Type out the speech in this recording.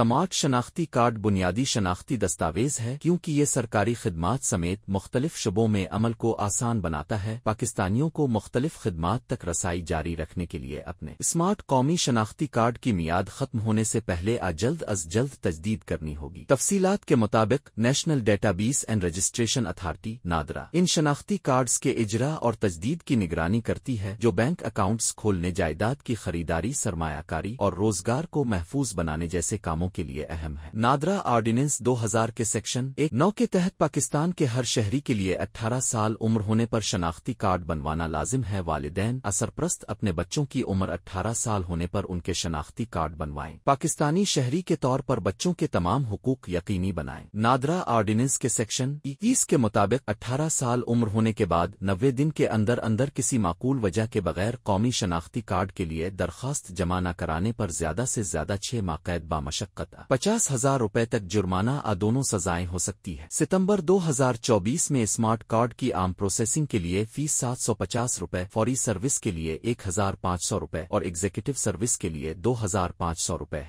समाज शनाख्ती कार्ड बुनियादी शनाख्ती दस्तावेज है क्योंकि ये सरकारी खदमात समेत मुख्तलिफ शबों में अमल को आसान बनाता है पाकिस्तानियों को मुख्तलिफ खदमात तक रसाई जारी रखने के लिए अपने स्मार्ट कौमी शनाख्ती कार्ड की मियाद खत्म होने से पहले आज जल्द अज जल्द तजदीद करनी होगी तफसीलात के मुताबिक national database and registration authority NADRA इन शनाख्ती कार्ड्स के इजरा और तजदीद की निगरानी करती है जो बैंक अकाउंट्स खोलने जायदाद की खरीदारी सरमायाकारी और रोजगार को महफूज बनाने जैसे कामों के लिए अहम है नादरा आर्डिनेंस 2000 के सेक्शन एक नौ के तहत पाकिस्तान के हर शहरी के लिए 18 साल उम्र होने पर शनाख्ती कार्ड बनवाना लाजिम है वालदेन असरप्रस्त अपने बच्चों की उम्र 18 साल होने पर उनके शनाख्ती कार्ड बनवाएं पाकिस्तानी शहरी के तौर पर बच्चों के तमाम हकूक यकीनी बनाएं नादरा आर्डिनेंस के सेक्शन इक्कीस के मुताबिक अट्ठारह साल उम्र होने के बाद नब्बे दिन के अंदर अंदर किसी माकूल वजह के बगैर कौमी शनाख्ती कार्ड के लिए दरख्वास्त जमा न कराने पर ज्यादा से ज्यादा छह माकैद कैद बामशक मुनक़ा पचास हजार रूपए तक जुर्माना आ दोनों सजाएं हो सकती है सितंबर 2024 में स्मार्ट कार्ड की आम प्रोसेसिंग के लिए फीस सात सौ पचास रूपए फौरी सर्विस के लिए एक हजार पाँच सौ रूपए और एग्जीक्यूटिव सर्विस के लिए दो हजार पाँच सौ रूपए